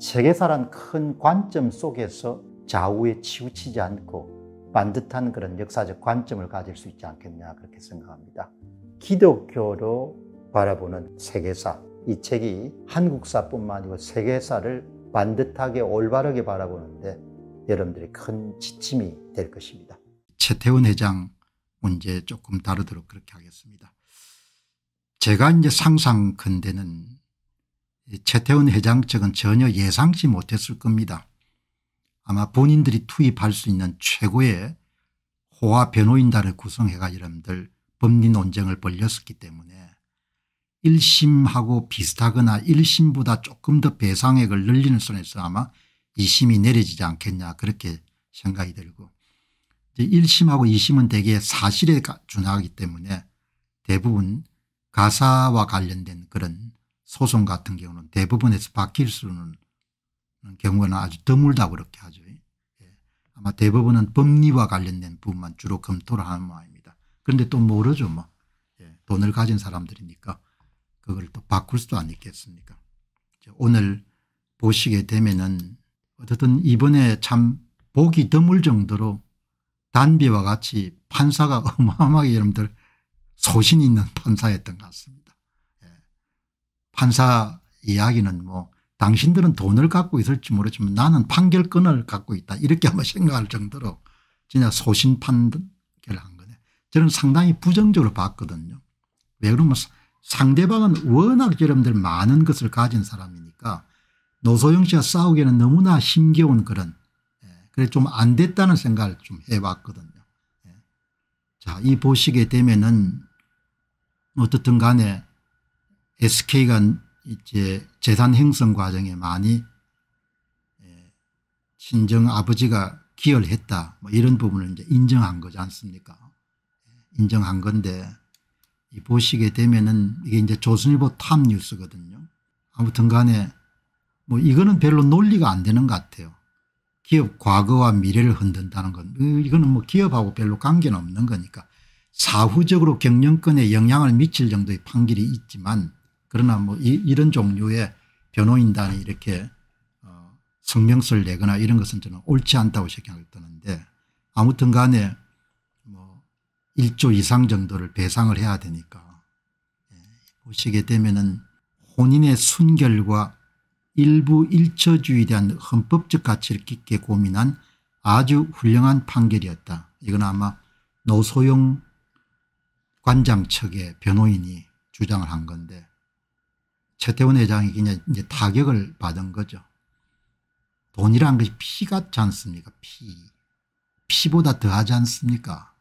세계사란 큰 관점 속에서 좌우에 치우치지 않고 반듯한 그런 역사적 관점을 가질 수 있지 않겠냐 그렇게 생각합니다. 기독교로 바라보는 세계사 이 책이 한국사뿐만 아니고 세계사를 반듯하게 올바르게 바라보는데 여러분들이 큰 지침이 될 것입니다. 최태원 회장 문제 조금 다르도록 그렇게 하겠습니다. 제가 이제 상상컨대는 최태원 회장 측은 전혀 예상치 못했을 겁니다. 아마 본인들이 투입할 수 있는 최고의 호화 변호인단을 구성해가 여러분들 법리 논쟁을 벌였었기 때문에 1심하고 비슷하거나 1심보다 조금 더 배상액을 늘리는 선에서 아마 2심이 내려지지 않겠냐 그렇게 생각이 들고 이제 1심하고 2심은 대개 사실에 준하기 때문에 대부분 가사와 관련된 그런 소송 같은 경우는 대부분에서 바뀔 수는 경우는 아주 드물다 그렇게 하죠. 예. 아마 대부분은 법리와 관련된 부분만 주로 검토를 하는 모양입니다. 그런데 또 모르죠 뭐. 예. 돈을 가진 사람들이니까 그걸 또 바꿀 수도 안 있겠습니까. 오늘 보시게 되면은 어쨌든 이번에 참 보기 드물 정도로 단비와 같이 판사가 어마어마하게 여러분들 소신 있는 판사였던 것 같습니다. 판사 이야기는 뭐 당신들은 돈을 갖고 있을지 모르지만 나는 판결권을 갖고 있다 이렇게 한번 생각할 정도로 진짜 소신 판결을 한 거네. 저는 상당히 부정적으로 봤거든요. 왜 그러면 상대방은 워낙 여러분들 많은 것을 가진 사람이니까 노소영 씨와 싸우기에는 너무나 힘겨운 그런 예, 그래 좀 안 됐다는 생각을 좀 해봤거든요. 예. 자이 보시게 되면은 어떻든 간에 SK가 이제 재산 형성 과정에 많이 예, 친정 아버지가 기여했다 를뭐 이런 부분을 이제 인정한 거지 않습니까 예, 인정한 건데 이 보시게 되면은 이게 이제 조선일보 탑 뉴스거든요 아무튼 간에 뭐 이거는 별로 논리가 안 되는 것 같아요 기업 과거와 미래를 흔든다는 건 이거는 뭐 기업하고 별로 관계는 없는 거니까 사후적으로 경영권에 영향을 미칠 정도의 판결이 있지만 그러나 뭐 이, 이런 종류의 변호인단이 이렇게 어, 성명서를 내거나 이런 것은 저는 옳지 않다고 생각을 드는데 아무튼 간에 뭐 1조 이상 정도를 배상을 해야 되니까 예, 보시게 되면은 혼인의 순결과 일부 일처주의에 대한 헌법적 가치를 깊게 고민한 아주 훌륭한 판결이었다. 이건 아마 노소영 관장 측의 변호인이 주장을 한 건데 최태원 회장이 그냥 이제 타격을 받은 거죠. 돈이란 것이 피 같지 않습니까? 피. 피보다 더하지 않습니까?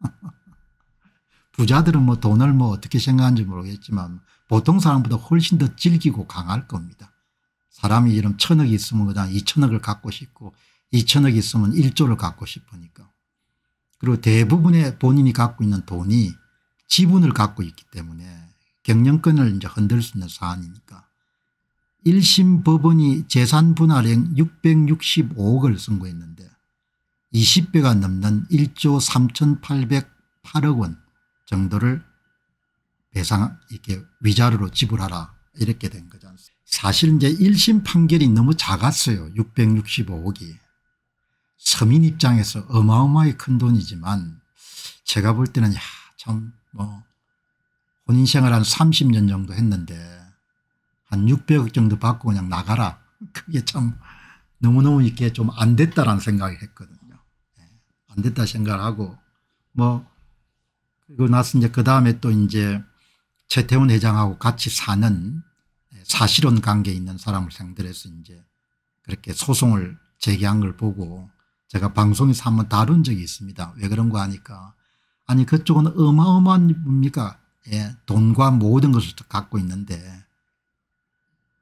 부자들은 뭐 돈을 뭐 어떻게 생각하는지 모르겠지만 보통 사람보다 훨씬 더 질기고 강할 겁니다. 사람이 이런 천억이 있으면 그냥 2천억을 갖고 싶고 2천억이 있으면 1조를 갖고 싶으니까. 그리고 대부분의 본인이 갖고 있는 돈이 지분을 갖고 있기 때문에 경영권을 이제 흔들 수 있는 사안이니까 1심 법원이 재산분할행 665억을 선고했는데 20배가 넘는 1조 3808억 원 정도를 배상 이렇게 위자료로 지불하라 이렇게 된 거지 않습니까 사실 이제 1심 판결이 너무 작았어요 665억이 서민 입장에서 어마어마히 큰 돈이지만 제가 볼 때는 야참뭐 본인생활 한 30년 정도 했는데 한 600억 정도 받고 그냥 나가라. 그게 참 너무너무 이렇게 좀 안 됐다라는 생각을 했거든요. 예, 안 됐다 생각을 하고 뭐 그리고 나서 이제 그 다음에 또 이제 최태원 회장하고 같이 사는 예, 사실혼 관계에 있는 사람을 상대해서 이제 그렇게 소송을 제기한 걸 보고 제가 방송에서 한번 다룬 적이 있습니다. 왜 그런 거 하니까 아니 그쪽은 어마어마한 뭡니까 예, 돈과 모든 것을 갖고 있는데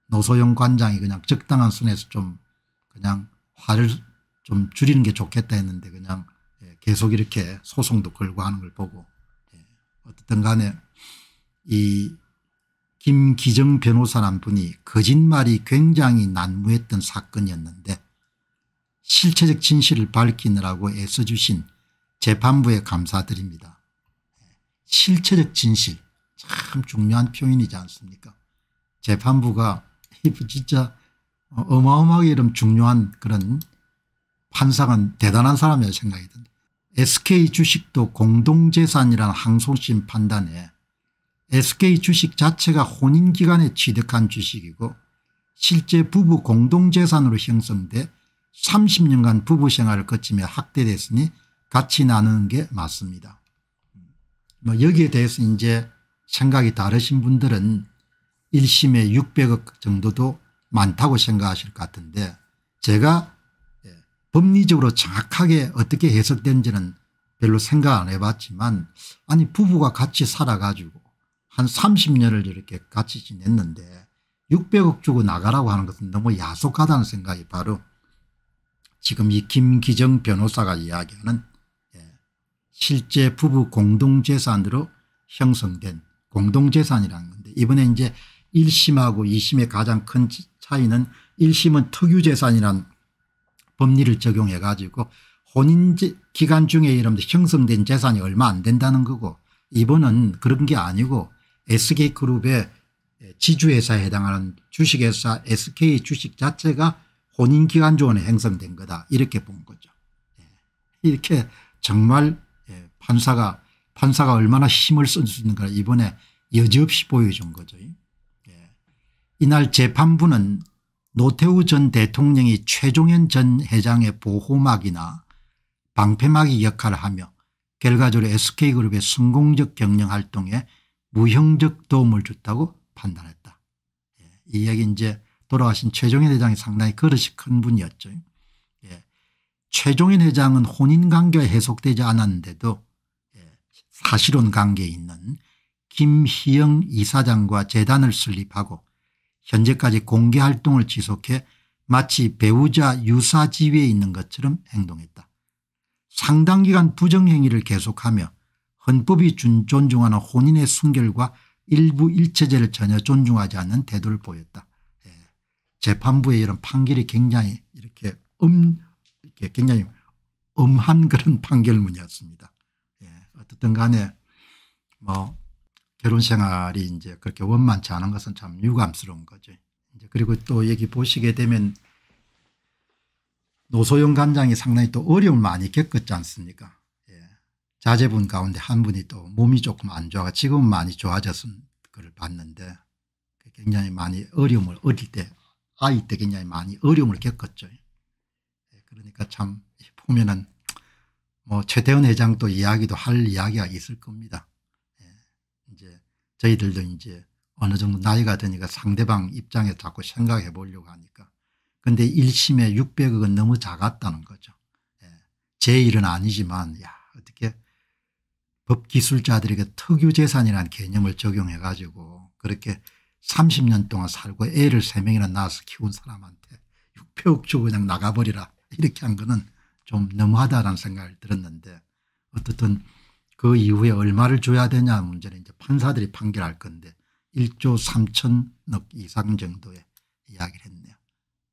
노소영 관장이 그냥 적당한 선에서좀 그냥 화를 좀 줄이는 게 좋겠다 했는데 그냥 예, 계속 이렇게 소송도 걸고 하는 걸 보고 예, 어쨌든 간에 이 김기정 변호사란 분이 거짓말이 굉장히 난무했던 사건이었는데 실체적 진실을 밝히느라고 애써주신 재판부에 감사드립니다. 실체적 진실 참 중요한 표현이지 않습니까 재판부가 진짜 어마어마하게 이런 중요한 그런 판사가 대단한 사람이라 생각이 든다. SK 주식도 공동재산이라는 항소심 판단에 SK 주식 자체가 혼인기간에 취득한 주식이고 실제 부부 공동재산으로 형성돼 30년간 부부생활을 거치며 학대됐으니 같이 나누는 게 맞습니다. 뭐 여기에 대해서 이제 생각이 다르신 분들은 1심에 600억 정도도 많다고 생각하실 것 같은데 제가 예, 법리적으로 정확하게 어떻게 해석된지는 별로 생각 안 해봤지만 아니 부부가 같이 살아가지고 한 30년을 이렇게 같이 지냈는데 600억 주고 나가라고 하는 것은 너무 야속하다는 생각이 바로 지금 이 김기정 변호사가 이야기하는 실제 부부 공동재산으로 형성된 공동재산이라는 건데 이번에 이제 1심하고 2심의 가장 큰 차이는 1심은 특유재산이란 법리를 적용해 가지고 혼인 기간 중에 이런 형성된 재산이 얼마 안 된다는 거고 이번은 그런 게 아니고 SK그룹의 지주회사에 해당하는 주식회사 SK 주식 자체가 혼인기간 중에 형성된 거다 이렇게 본 거죠. 예. 이렇게 정말 판사가 판사가 얼마나 힘을 쓸 수 있는가 이번에 여지없이 보여준 거죠. 예. 이날 재판부는 노태우 전 대통령이 최종현 전 회장의 보호막이나 방패막이 역할을 하며 결과적으로 SK그룹의 성공적 경영활동에 무형적 도움을 줬다고 판단했다. 예. 이이기 이제 돌아가신 최종현 회장이 상당히 그릇이 큰 분이었죠. 예. 최종현 회장은 혼인관계가 해석되지 않았는데도 사실혼 관계에 있는 김희영 이사장과 재단을 설립하고 현재까지 공개활동을 지속해 마치 배우자 유사 지위에 있는 것처럼 행동했다. 상당 기간 부정행위를 계속하며 헌법이 존중하는 혼인의 순결과 일부 일체제를 전혀 존중하지 않는 태도를 보였다. 예. 재판부의 이런 판결이 굉장히 이렇게 음, 이렇게 굉장히 엄한 그런 판결문이었습니다. 어떻든 간에 뭐 결혼 생활이 이제 그렇게 원만치 않은 것은 참 유감스러운 거죠. 이제 그리고 또 여기 보시게 되면 노소영 간장이 상당히 또 어려움을 많이 겪었지 않습니까? 예. 자제분 가운데 한 분이 또 몸이 조금 안 좋아가 지금은 많이 좋아졌은 그걸 봤는데 그 굉장히 많이 어려움을 어릴 때 아이 때 굉장히 많이 어려움을 겪었죠. 예. 그러니까 참 보면은 뭐 최태원 회장 도 이야기도 할 이야기가 있을 겁니다. 예. 이제 저희들도 이제 어느 정도 나이가 되니까 상대방 입장에 자꾸 생각해 보려고 하니까. 근데 1심에 600억은 너무 작았다는 거죠. 예. 제 일은 아니지만 야 어떻게 법기술자들에게 특유재산이라는 개념을 적용해 가지고 그렇게 30년 동안 살고 애를 3명이나 낳아서 키운 사람한테 600억 주고 그냥 나가버리라 이렇게 한 거는 좀 너무하다라는 생각을 들었는데 어떻든 그 이후에 얼마를 줘야 되냐 문제는 이제 판사들이 판결할 건데 1조 3천억 이상 정도의 이야기를 했네요.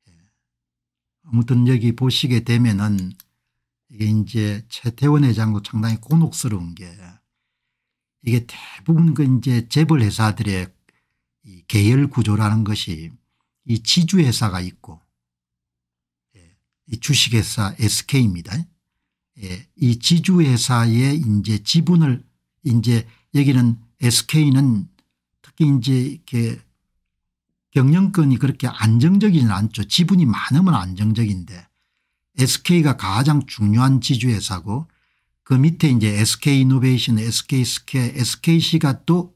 예. 아무튼 여기 보시게 되면은 이게 이제 최태원 회장도 상당히 곤혹스러운 게 이게 대부분 그 이제 재벌 회사들의 이 계열 구조라는 것이 이 지주회사가 있고 이 주식회사 SK입니다. 예, 이 지주회사의 이제 지분을 이제 여기는 SK는 특히 이제 이렇게 경영권이 그렇게 안정적이진 않죠. 지분이 많으면 안정적인데 SK가 가장 중요한 지주회사고 그 밑에 이제 SK이노베이션, SK스퀘어, s k 시가또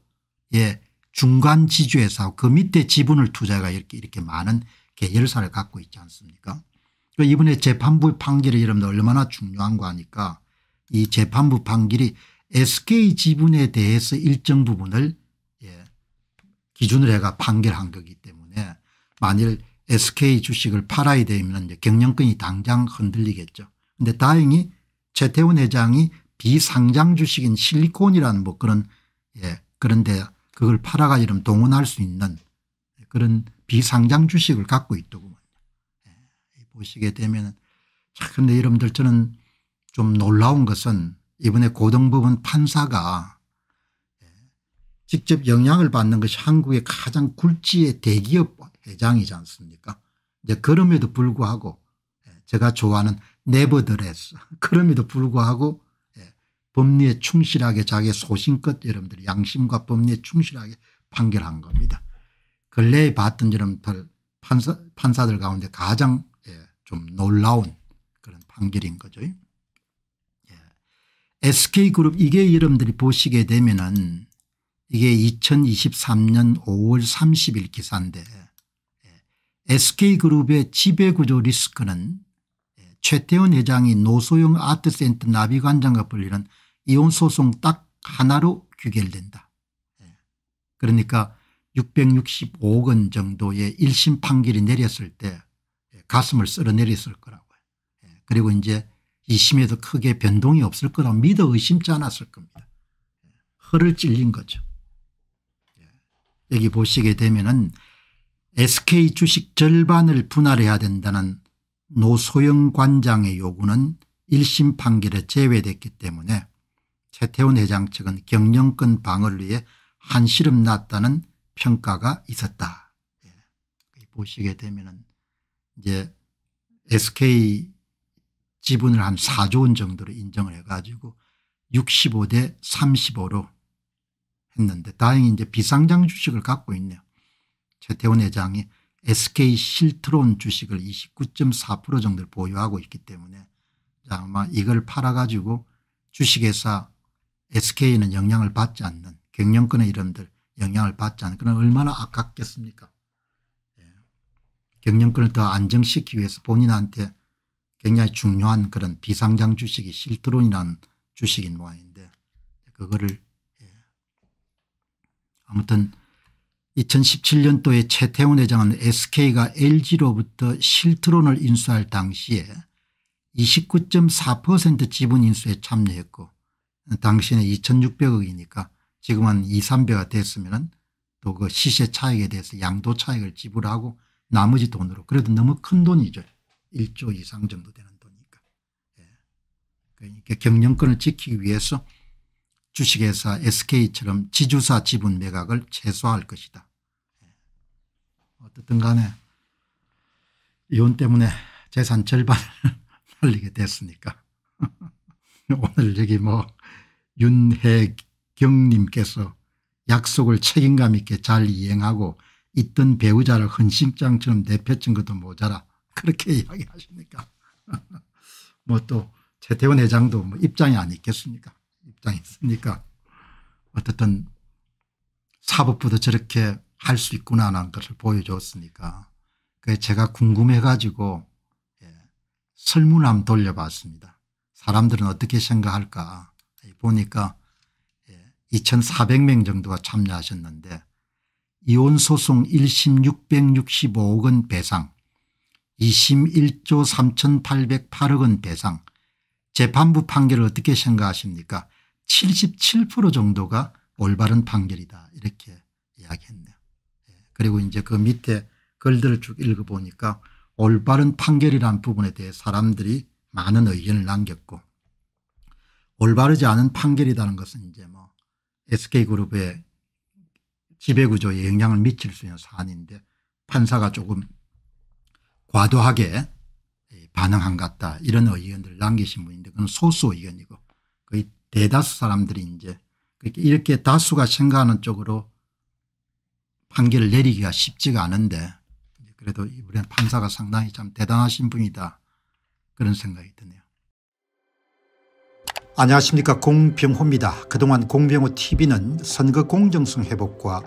예, 중간 지주회사고 그 밑에 지분을 투자가 이렇게 이렇게 많은 계열사를 갖고 있지 않습니까? 그 이번에 재판부 판결이 여러분들 얼마나 중요한 거 아니까 이 재판부 판결이 SK 지분에 대해서 일정 부분을 예, 기준을 해가 판결한 거기 때문에 만일 SK 주식을 팔아야 되면 이제 경영권이 당장 흔들리겠죠. 근데 다행히 최태원 회장이 비상장 주식인 실리콘이라는 뭐 그런 예, 그런데 그걸 팔아가 이름 동원할 수 있는 그런 비상장 주식을 갖고 있더군 보시게 되면 자 그런데 여러분들 저는 좀 놀라운 것은 이번에 고등법원 판사가 예, 직접 영향을 받는 것이 한국의 가장 굴지의 대기업 회장이지 않습니까 이제 그럼에도 불구하고 예, 제가 좋아하는 네버드레스 그럼에도 불구하고 예, 법리에 충실하게 자기 의 소신껏 여러분들 양심과 법리에 충실하게 판결한 겁니다. 근래에 봤던 여러분들 판사, 판사들 가운데 가장 좀 놀라운 그런 판결인 거죠. SK그룹 예. 이게 여러분들이 보시게 되면은 이게 2023년 5월 30일 기사인데 SK그룹의 예. 지배구조 리스크는 예, 최태원 회장이 노소영 아트센터 나비관장과 불리는 이혼소송 딱 하나로 규결된다. 그러니까 665억 원 정도의 1심 판결이 내렸을 때 가슴을 쓸어내렸을 거라고요. 예, 그리고 이제 이심에도 크게 변동이 없을 거라고 믿어 의심치 않았을 겁니다. 허를 예, 찔린 거죠. 예, 여기 보시게 되면은 SK 주식 절반을 분할해야 된다는 노소영 관장의 요구는 1심 판결에 제외됐기 때문에 최태원 회장 측은 경영권 방어를 위해 한시름 났다는 평가가 있었다. 보시게 되면은 이제 SK 지분을 한 4조 원 정도로 인정을 해 가지고 65대 35로 했는데 다행히 이제 비상장 주식을 갖고 있네요. 최태원 회장이 SK 실트론 주식을 29.4% 정도를 보유하고 있기 때문에 아마 이걸 팔아가지고 주식회사 SK는 영향을 받지 않는 경영권의 이름들 영향을 받지 않는 그런 얼마나 아깝겠습니까 경영권을 더 안정시키기 위해서 본인한테 굉장히 중요한 그런 비상장 주식이 실트론이라는 주식인 모양인데 그거를 예. 아무튼 2017년도에 최태원 회장은 SK가 LG로부터 실트론을 인수할 당시에 29.4% 지분 인수에 참여했고 당시에는 2600억이니까 지금 은 2, 3배가 됐으면 또그 시세 차익에 대해서 양도 차익을 지불하고 나머지 돈으로. 그래도 너무 큰 돈이죠. 1조 이상 정도 되는 돈이니까. 예. 그러니까 경영권을 지키기 위해서 주식회사 SK처럼 지주사 지분 매각을 최소화할 것이다. 예. 어떻든 간에 이혼 때문에 재산 절반을 날리게 됐으니까. 오늘 여기 뭐 윤혜경님께서 약속을 책임감 있게 잘 이행하고 있던 배우자를 헌신장처럼 내팽친 것도 모자라 그렇게 이야기하십니까 뭐또 최태원 회장도 뭐 입장이 아니겠습니까 입장이 있으니까 어쨌든 사법부도 저렇게 할 수 있구나라는 것을 보여줬으니까 그래 제가 궁금해 가지고 예, 설문 한번 돌려봤습니다 사람들은 어떻게 생각할까 보니까 예, 2400명 정도가 참여하셨는데 이혼소송 1심 665억 원 배상 2심 1조 3808억 원 배상 재판부 판결을 어떻게 생각하십니까 77% 정도가 올바른 판결이다 이렇게 이야기했네요. 예, 그리고 이제 그 밑에 글들을 쭉 읽어보니까 올바른 판결이라는 부분에 대해 사람들이 많은 의견을 남겼고 올바르지 않은 판결이라는 것은 이제 뭐 SK그룹의 지배구조에 영향을 미칠 수 있는 사안인데 판사가 조금 과도하게 반응한 것 같다 이런 의견들을 남기신 분인데 그건 소수 의견이고 거의 대다수 사람들이 이제 이렇게 다수가 생각하는 쪽으로 판결을 내리기가 쉽지가 않은데 그래도 이번엔 판사가 상당히 참 대단하신 분이다 그런 생각이 드네요. 안녕하십니까 공병호입니다. 그동안 공병호 tv는 선거 공정성 회복과